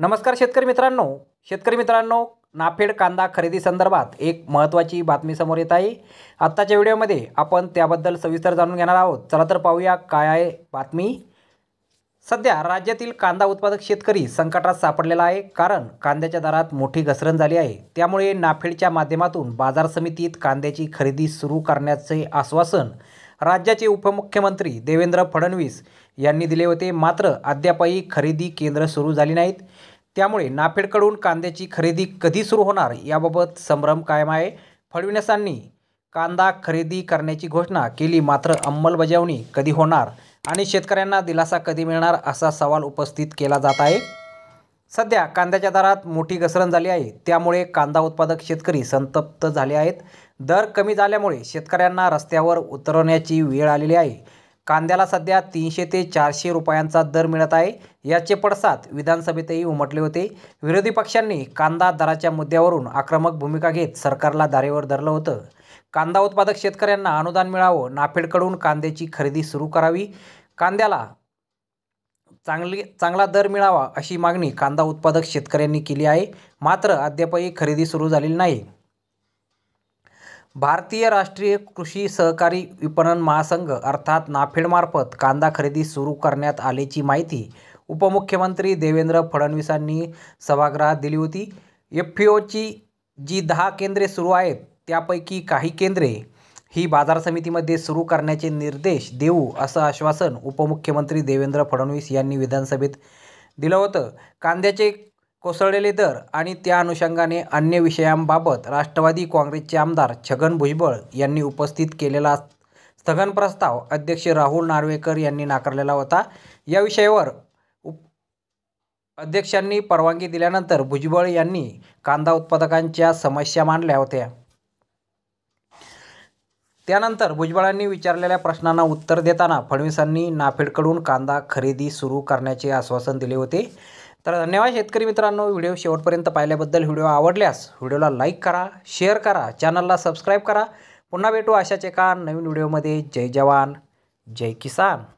नमस्कार शेतकरी मित्रांनो शेतकरी मित्रांनो नाफेड कांदा खरेदी संदर्भात एक महत्त्वाची बातमी समोर येत आहे आत्ताच्या व्हिडिओमध्ये आपण त्याबद्दल सविस्तर जाणून घेणार आहोत चला तर पाहूया काय आहे बातमी सध्या राज्यातील कांदा उत्पादक शेतकरी संकटात सापडलेला आहे कारण कांद्याच्या दरात मोठी घसरण झाली आहे त्यामुळे नाफेडच्या माध्यमातून बाजार समितीत कांद्याची खरेदी सुरू करण्याचे आश्वासन राज्याचे उपमुख्यमंत्री देवेंद्र फडणवीस यांनी दिले होते मात्र अद्यापही खरेदी केंद्र सुरू झाली नाहीत त्यामुळे नाफेडकडून कांद्याची खरेदी कधी सुरू होणार याबाबत संभ्रम कायम आहे फडणवीसांनी कांदा खरेदी करण्याची घोषणा केली मात्र अंमलबजावणी कधी होणार आणि शेतकऱ्यांना दिलासा कधी मिळणार असा सवाल उपस्थित केला जात आहे सध्या कांद्याच्या दरात मोठी घसरण झाली आहे त्यामुळे कांदा उत्पादक शेतकरी संतप्त झाले आहेत दर कमी झाल्यामुळे शेतकऱ्यांना रस्त्यावर उतरवण्याची वेळ आलेली आहे कांद्याला सध्या तीनशे ते चारशे रुपयांचा दर मिळत आहे याचे पडसाद विधानसभेतही उमटले होते विरोधी पक्षांनी कांदा दराच्या मुद्द्यावरून आक्रमक भूमिका घेत सरकारला दारेवर धरलं होतं कांदा उत्पादक शेतकऱ्यांना अनुदान मिळावं नाफेडकडून कांद्याची खरेदी सुरू करावी कांद्याला चांगली चांगला दर मिळावा अशी मागणी कांदा उत्पादक शेतकऱ्यांनी केली आहे मात्र अद्यापही खरेदी सुरू झालेली नाही भारतीय राष्ट्रीय कृषी सहकारी विपणन महासंघ अर्थात नाफेडमार्फत कांदा खरेदी सुरू करण्यात आल्याची माहिती उपमुख्यमंत्री देवेंद्र फडणवीसांनी सभागृहात दिली होती एफ पी ओची जी दहा केंद्रे सुरू आहेत त्यापैकी काही केंद्रे ही बाजार समितीमध्ये सुरू करण्याचे निर्देश देऊ असं आश्वासन उपमुख्यमंत्री देवेंद्र फडणवीस यांनी विधानसभेत दिलं होतं कांद्याचे कोसळलेले दर आणि त्या अनुषंगाने अन्य विषयांबाबत राष्ट्रवादी काँग्रेसचे आमदार छगन भुजबळ यांनी उपस्थित केलेला स्थगन प्रस्ताव अध्यक्ष राहुल नार्वेकर यांनी नाकारलेला होता या विषयावर उप अध्यक्षांनी परवानगी दिल्यानंतर भुजबळ यांनी कांदा उत्पादकांच्या समस्या मांडल्या होत्या त्यानंतर भुजबळांनी विचारलेल्या प्रश्नांना उत्तर देताना फडणवीसांनी नाफेडकडून कांदा खरेदी सुरू करण्याचे आश्वासन दिले होते तर धन्यवाद शेतकरी मित्रांनो व्हिडिओ शेवटपर्यंत पाहिल्याबद्दल व्हिडिओ आवडल्यास व्हिडिओला लाईक करा शेअर करा चॅनलला सबस्क्राईब करा पुन्हा भेटू अशाच एका नवीन व्हिडिओमध्ये जय जवान जय किसान